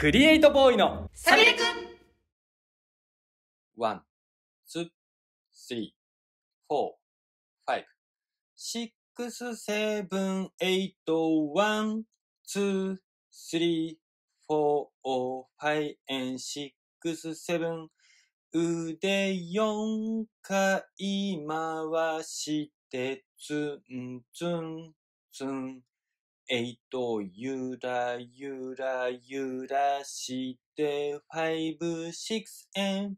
クリエイトボーイのサビレくんワン、ツー、スリー、フォー、ファイブ、シックス、セブン、エイト、ワン、ツー、スリー、フォー、ファイエン、シックス、セブン、腕4回回して、ツン、ツン、ツン。えと、ゆらゆらゆらして、5、6、v e and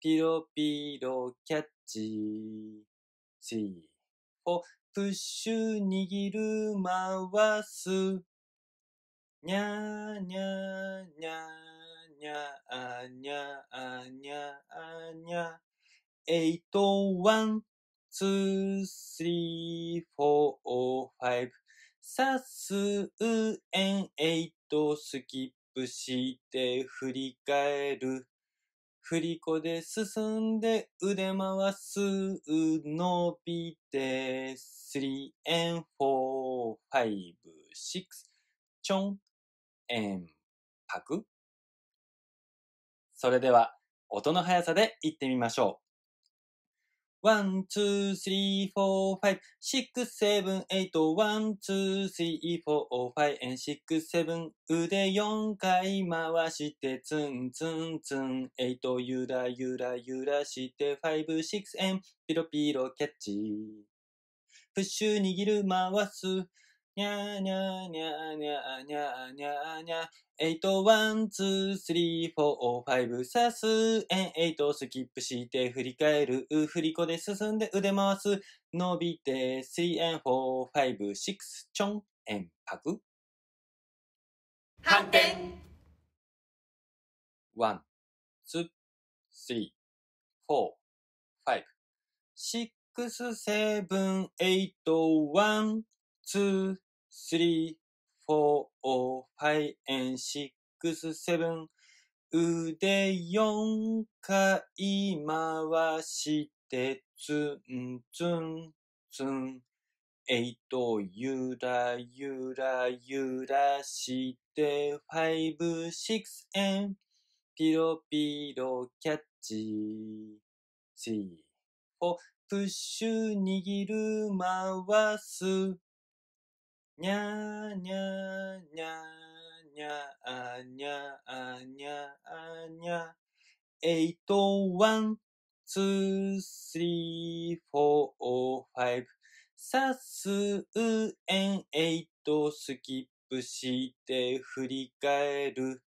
ピロピロキャッチ。t h r プッシュ握る回す。にゃーにゃーにゃーにゃーにゃーにゃーにゃー。eight, one, two, ー、h r ー、e f ー、u r f i さすうえんえいとスキップして振り返る。振り子で進んで腕回す。伸びて、3 and 4、5、6、ちょん、えん、パク。それでは、音の速さでいってみましょう。one, two, three, four, five, six, seven, eight, one, two, three, four, five, and six, seven 腕4回回してツンツンツン eight ゆらゆらゆらして five, six, and ピロピロキャッチプッシュ握る回すにゃーにゃーにゃーにゃーにゃーにゃーにゃー。8、1、2、3、4、5、さす、えん、8をスキップして振り返る。振り子で進んで腕回す。伸びて、3、えん、4、5、6、チョン、えん、パク。反転 !1、2、3、4、5、6、7、8、1、two, three, four, five, and six, seven 腕4回回してツンツンツン8ゆらゆらゆらして five, six, and ピロピロキャッチ three, four. プッシュ握る回すにゃーにゃーにゃーにゃーにゃーにゃーにゃー。ー8、1、2、3、4、5。さすうえんえいとスキップして振り返る。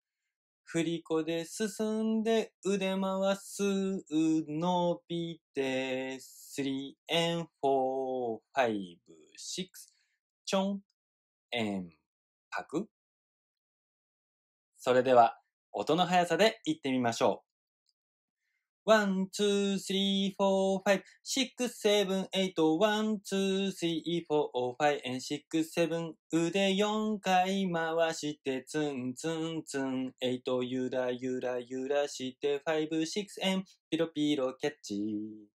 振り子で進んで腕回す。伸びて、3 and 4, 5, 6. ちょん円拍それでは、音の速さで言ってみましょう。one, two, three, four, five, six, seven, eight, one, two, three, four, five, and six, seven 腕4回回して、ツンツンツン、eight, ゆらゆらゆらして、five, six, and ピロピロキャッチ。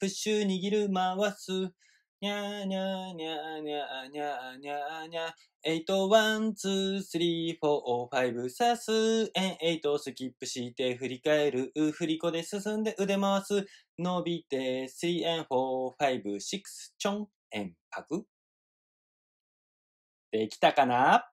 プッシュ握る回す。にゃーにゃーにゃーにゃーにゃーにゃーにゃー。ォーファイブさす。えん、とスキップして振り返る。振り子で進んで腕回す。伸びて、ー、and 4、5、6、ちょん、えん、パク。できたかな